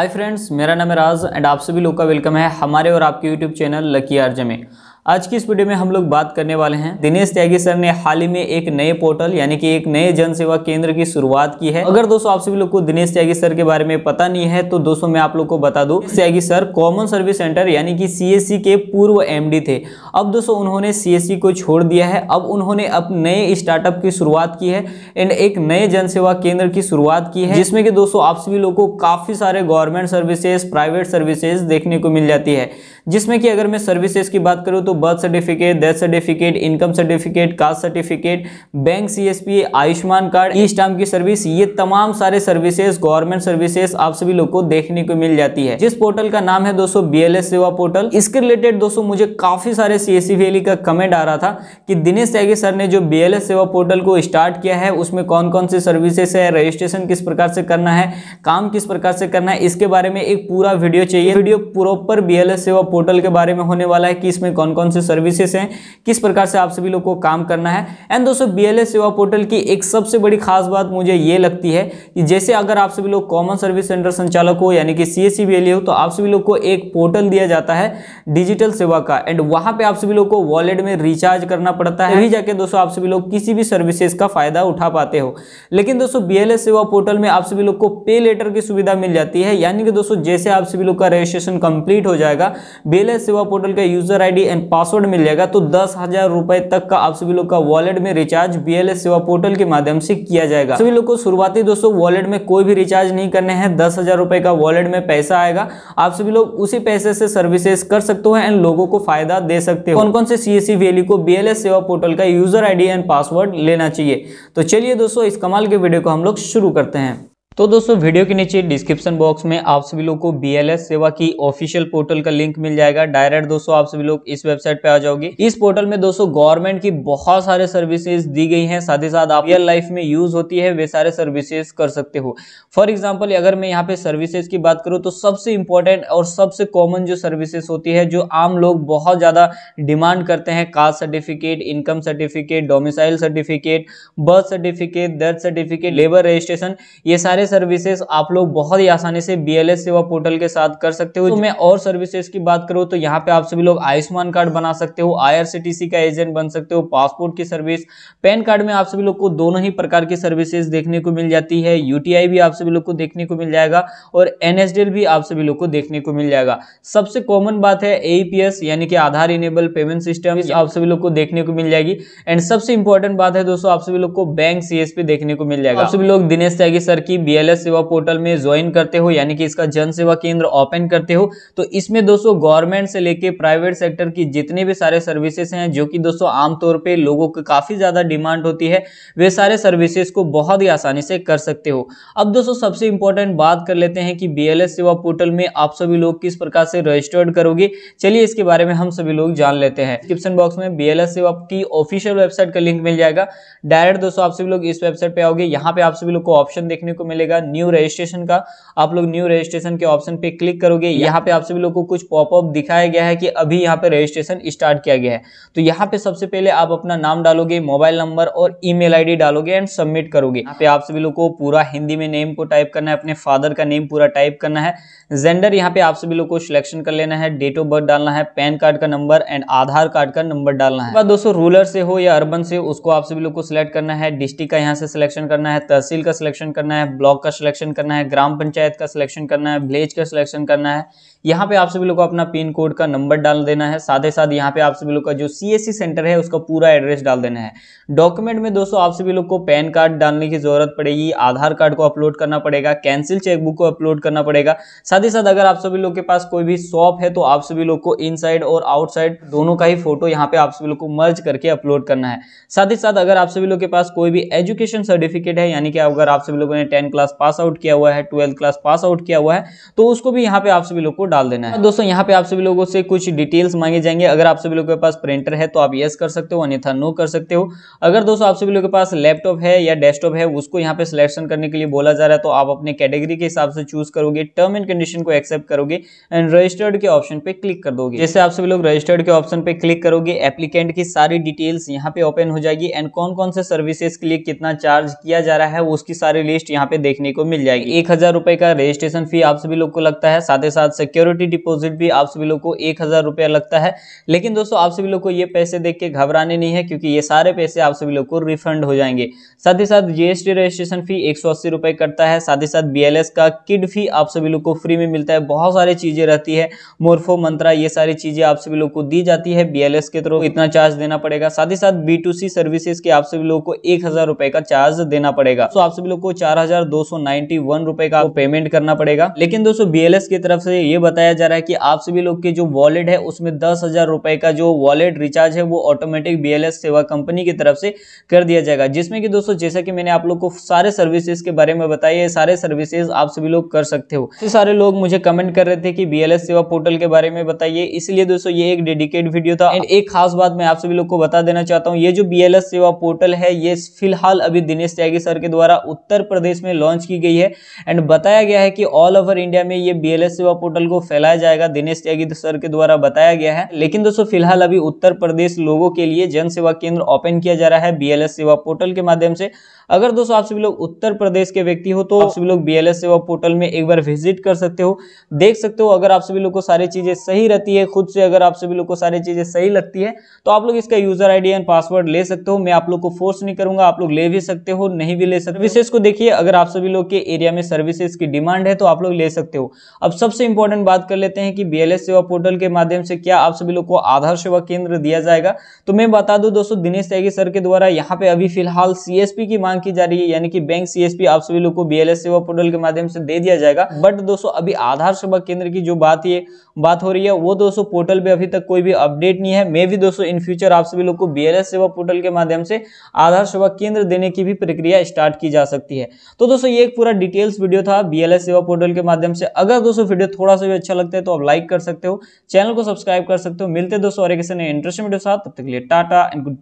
hi friends मेरा नाम है राज एंड आप सभी लोग का वेलकम है हमारे और आपके यूट्यूब चैनल लकी आर्जे में आज की इस वीडियो में हम लोग बात करने वाले हैं दिनेश त्यागी सर ने हाल ही में एक नए पोर्टल यानी कि एक नए जन सेवा केंद्र की शुरुआत की है अगर दोस्तों आप सभी लोग को दिनेश त्यागी सर के बारे में पता नहीं है तो दोस्तों मैं आप लोग को बता दूं Tyagi sir common service centre यानी कि सी के पूर्व एम थे अब दोस्तों उन्होंने सी को छोड़ दिया है अब उन्होंने अब नए स्टार्टअप की शुरुआत की है एंड एक नए जन केंद्र की शुरुआत की है जिसमें कि दोस्तों आप सभी लोग को काफी सारे गवर्नमेंट सर्विसेज प्राइवेट सर्विसेज देखने को मिल जाती है जिसमें कि अगर मैं सर्विसेज की बात करूँ तो birth certificate death certificate income certificate caste certificate bank C Ayushman card E stamp की सर्विस ये तमाम सारे सर्विसेज गवर्नमेंट सर्विसेज आप सभी लोग को देखने को मिल जाती है जिस पोर्टल का नाम है दोस्तों बीएलएस सेवा पोर्टल इसके रिलेटेड दोस्तों मुझे काफी सारे सीएससी का कमेंट आ रहा था कि दिनेश त्यागी सर ने जो बीएलएस सेवा पोर्टल को स्टार्ट किया है उसमें कौन कौन सी सर्विसेस है रजिस्ट्रेशन किस प्रकार से करना है काम किस प्रकार से करना है इसके बारे में एक पूरा वीडियो चाहिए video proper BLS Seva portal के बारे में होने वाला है कि इसमें कौन कौन से सर्विसेज हैं किस प्रकार से आप सभी लोग को काम करना है एंड दोस्तों बी सेवा पोर्टल की एक सबसे बड़ी खास बात मुझे ये लगती है कि जैसे अगर आप सभी लोग कॉमन सर्विस सेंटर संचालक हो यानी कि सी एस e हो तो आप सभी लोग को एक पोर्टल दिया जाता है डिजिटल सेवा का एंड वहाँ पर आप सभी लोग को वॉलेट में रिचार्ज करना पड़ता है वहीं जाके दोस्तों आप सभी लोग किसी भी सर्विसेज का फायदा उठा पाते हो लेकिन दोस्तों बी सेवा पोर्टल में आप सभी लोग को पे लेटर की सुविधा मिल जाती है यानी कि दोस्तों जैसे आप सभी लोग का रजिस्ट्रेशन कंप्लीट हो जाएगा बेल सेवा पोर्टल का यूजर आईडी एंड पासवर्ड मिल जाएगा तो दस हजार रुपए तक का आप सभी लोग का वॉलेट में रिचार्ज बीएलएस सेवा पोर्टल के माध्यम से किया जाएगा सभी लोग को शुरुआती दोस्तों वॉलेट में कोई भी रिचार्ज नहीं करने हैं दस हजार रुपए का वॉलेट में पैसा आएगा आप सभी लोग उसी पैसे से सर्विसेज कर सकते हो एंड लोगों को फायदा दे सकते हो कौन कौन से सीएससी वैली को बीएलएस सेवा पोर्टल का यूजर आईडी एंड पासवर्ड लेना चाहिए तो चलिए दोस्तों इस कमाल के वीडियो को हम लोग शुरू करते हैं तो दोस्तों वीडियो के नीचे डिस्क्रिप्शन बॉक्स में आप सभी लोग को बी सेवा की ऑफिशियल पोर्टल का लिंक मिल जाएगा डायरेक्ट दोस्तों आप सभी लोग इस वेबसाइट पे आ जाओगे इस पोर्टल में दोस्तों गवर्नमेंट की बहुत सारे सर्विसेज दी गई है साथ ही साथ आप रियल लाइफ में यूज होती है वे सारे सर्विसेज कर सकते हो फॉर एग्जाम्पल अगर मैं यहाँ पे सर्विसेज की बात करूँ तो सबसे इंपॉर्टेंट और सबसे कॉमन जो सर्विसेज होती है जो आम लोग बहुत ज़्यादा डिमांड करते हैं caste certificate income certificate domicile certificate birth certificate death certificate labour registration ये सारे सर्विसेज आप लोग बहुत ही आसानी से बी सेवा पोर्टल के साथ कर सकते हो तो मैं और सर्विसेज की बात करूँ तो यहाँ पे आप सभी लोग आयुष्मान कार्ड बना सकते हो आई का एजेंट बन सकते हो पासपोर्ट की सर्विस पैन कार्ड में आप सभी लोग को दोनों ही प्रकार की सर्विसेज देखने को मिल जाती है यूटीआई भी आप सभी लोग को देखने को मिल जाएगा और एनएसडीएल भी आप सभी लोग को देखने को मिल जाएगा सबसे कॉमन बात है एईपीएस यानी कि आधार इनेबल पेमेंट सिस्टम आप सभी लोग को देखने को मिल जाएगी एंड सबसे इंपॉर्टेंट बात है दोस्तों आप सभी लोग को बैंक सीएसपी देखने को मिल जाएगा आप सभी लोग दिनेश त्यागी सर की बीएलएस सेवा पोर्टल में ज्वाइन करते हो यानी कि इसका जन सेवा केंद्र ओपन करते हो तो इसमें दोस्तों गवर्नमेंट से लेके प्राइवेट सेक्टर की जितने भी सारे सर्विसेस हैं जो कि दोस्तों आमतौर पर लोगों की काफ़ी ज़्यादा डिमांड होती है वे सारे सर्विसेस को बहुत ही आसानी से कर सकते हो अब दोस्तों सबसे इंपॉर्टेंट बात कर लेते हैं कि बी सेवा पोर्टल में आप सभी लोग किस प्रकार से रजिस्टर्ड करोगे चलिए इसके बारे में हम सभी लोग जान लेते हैं डिस्क्रिप्शन बॉक्स में बी सेवा की ऑफिशियल वेबसाइट का लिंक मिल जाएगा डायरेक्ट दोस्तों आप सभी लोग इस वेबसाइट पे आओगे यहाँ पे आप सभी लोग को ऑप्शन देखने को मिले मिलेगा न्यू रजिस्ट्रेशन का आप लोग न्यू रजिस्ट्रेशन के ऑप्शन पे क्लिक करोगे यहाँ पे आप सभी लोग को कुछ पॉपअप दिखाया गया है कि अभी यहाँ पे रजिस्ट्रेशन स्टार्ट किया गया है तो यहाँ पे सबसे पहले आप अपना नाम डालोगे मोबाइल नंबर और ई मेल डालोगे एंड सबमिट करोगे यहाँ पे आप सभी लोग को पूरा हिंदी में नेम को टाइप करना है अपने फादर का नेम पूरा टाइप करना है जेंडर यहाँ पे आप सभी लोग को सिलेक्शन कर लेना है डेट ऑफ बर्थ डालना है पैन कार्ड का नंबर एंड आधार कार्ड का नंबर डालना है दोस्तों रूलर से हो या अर्बन से उसको आप सभी लोग को सिलेक्ट करना है डिस्ट्रिक्ट का यहाँ से सिलेक्शन करना है तहसील का सिलेक्शन करना है ब्लॉक ब्लॉक का सिलेक्शन करना है ग्राम पंचायत का सिलेक्शन करना है विलेज का सिलेक्शन करना है यहाँ पे आप सभी लोगों को अपना पिन कोड का नंबर डाल देना है साथ ही साथ यहाँ पे आप सभी लोग का जो सी सेंटर है उसका पूरा एड्रेस डाल देना है डॉक्यूमेंट में दोस्तों आप सभी लोग को पैन कार्ड डालने की जरूरत पड़ेगी आधार कार्ड को अपलोड करना पड़ेगा कैंसिल चेकबुक को अपलोड करना पड़ेगा साथ ही साथ अगर आप सभी लोग के पास कोई भी शॉप है तो आप सभी लोग को इन और आउटसाइड दोनों का ही फोटो यहाँ पे आप सभी लोग को मर्ज करके अपलोड करना है साथ ही साथ अगर आप सभी लोग के पास कोई भी एजुकेशन सर्टिफिकेट है यानी कि अगर आप सभी लोगों ने टेन क्लास पास आउट किया हुआ है ट्वेल्थ क्लास पास आउट किया हुआ है तो उसको भी यहाँ पे आप सभी लोग को डाल देना है तो दोस्तों यहाँ पे आप सभी लोगों से कुछ डिटेल्स मांगे जाएंगे अगर आप सभी लोगों के पास प्रिंटर है तो आप येस कर सकते हो अन्यथा नो कर सकते हो अगर दोस्तों आप सभी लोग के पास लैपटॉप है या डेस्कटॉप है उसको यहाँ पे सिलेक्शन करने के लिए बोला जा रहा है तो आप अपने कैटेगरी के हिसाब से चूज करोगे टर्म एंड कंडीशन को एक्सेप्ट करोगे एंड रजिस्टर्ड के ऑप्शन पे क्लिक कर दोगे जैसे आप सभी लोग रजिस्टर्ड के ऑप्शन पे क्लिक करोगे एप्लीकेंट की सारी डिटेल्स यहाँ पे ओपन हो जाएगी एंड कौन कौन से सर्विसेज के लिए कितना चार्ज किया जा रहा है उसकी सारी लिस्ट यहाँ पे देखने को मिल जाएगी एक हजार रुपए का रजिस्ट्रेशन फी आप सभी लोग को लगता है साथ ही साथ सिक्योरिटी डिपॉजिट भी आप सभी लोग को एक हजार रुपया लगता है लेकिन दोस्तों आप सभी लोग को ये पैसे देख के घबराने नहीं है क्योंकि ये सारे पैसे आप सभी लोग को रिफंड हो जाएंगे साथ ही साथ जीएसटी रजिस्ट्रेशन फी एक रुपए करता है साथ ही साथ बीएलएस का किड फी आप सभी लोग को फ्री में मिलता है बहुत सारी चीजें रहती है मोरफो मंत्रा ये सारी चीजें आप सभी लोग को दी जाती है बीएलएस के थ्रू इतना चार्ज देना पड़ेगा साथ ही साथ बी टू सी सर्विसेज के आप सभी लोग को एक हजार रुपए का चार्ज देना पड़ेगा तो आप सभी लोग को चार हजार दो रुपए का पेमेंट करना पड़ेगा लेकिन दोस्तों बीएलएस की तरफ से ये बताया जा रहा है कि आप सभी लोग के जो वॉलेट है उसमें दस हजार रुपए का जो वॉलेट रिचार्ज है वो ऑटोमेटिक बीएलएस सेवा कंपनी की तरफ से कर दिया जाएगा जिसमें कि दोस्तों जैसा कि मैंने आप लोग को सारे सर्विसेज के बारे में बताया सारे सर्विसेज आप सभी लोग कर सकते हो तो सारे लोग मुझे कमेंट कर रहे थे कि बीएलएस सेवा पोर्टल के बारे में बताइए इसलिए दोस्तों ये एक डेडिकेट वीडियो था एंड एक खास बात मैं आप सभी लोग को बता देना चाहता हूँ ये जो बीएलएस सेवा पोर्टल है ये फिलहाल अभी दिनेश त्यागी सर के द्वारा उत्तर प्रदेश में लॉन्च लॉन्च की गई है एंड बताया गया है कि ऑल ओवर इंडिया में ये बी सेवा पोर्टल को फैलाया जाएगा दिनेश त्यागी सर के द्वारा बताया गया है लेकिन दोस्तों फिलहाल अभी उत्तर प्रदेश लोगों के लिए जन सेवा केंद्र ओपन किया जा रहा है बी सेवा पोर्टल के माध्यम से अगर दोस्तों आप सभी लोग उत्तर प्रदेश के व्यक्ति हो तो आप सभी लोग बी सेवा पोर्टल में एक बार विजिट कर सकते हो देख सकते हो अगर आप सभी लोग को सारी चीजें सही रहती है खुद से अगर आप सभी लोग को सारी चीजें सही लगती है तो आप लोग इसका यूजर आईडी एंड पासवर्ड ले सकते हो मैं आप लोग को फोर्स नहीं करूंगा आप लोग ले भी सकते हो नहीं भी ले सकते विशेष को देखिए अगर आप सभी लोग के एरिया में सर्विसेज की डिमांड है तो आप लोग ले सकते हो अब सबसे इंपॉर्टेंट बात कर लेते हैं कि बीएलएस सेवा पोर्टल के माध्यम से क्या आप सभी लोग को आधार सेवा केंद्र दिया जाएगा तो मैं बता दूं दोस्तों दिनेश त्यागी सर के द्वारा यहाँ पे अभी फिलहाल सी की मांग की जा रही है यानी कि बैंक सी आप सभी लोग को बी सेवा पोर्टल के माध्यम से दे दिया जाएगा बट दोस्तों अभी आधार सेवा केंद्र की जो बात ये बात हो रही है वो दोस्तों पोर्टल पे अभी तक कोई भी अपडेट नहीं है मैं भी दोस्तों इन फ्यूचर आप सभी लोग को बीएलएस सेवा पोर्टल के माध्यम से आधार सेवा केंद्र देने की भी प्रक्रिया स्टार्ट की जा सकती है तो दोस्तों दोस्तों ये एक पूरा डिटेल्स वीडियो था बीएलएस सेवा पोर्टल के माध्यम से अगर दोस्तों वीडियो थोड़ा सा भी अच्छा लगता है तो आप लाइक कर सकते हो चैनल को सब्सक्राइब कर सकते हो मिलते दोस्तों और एक इंटरेस्टिंग वीडियो साथ तब तक के लिए टाटा एंड गुड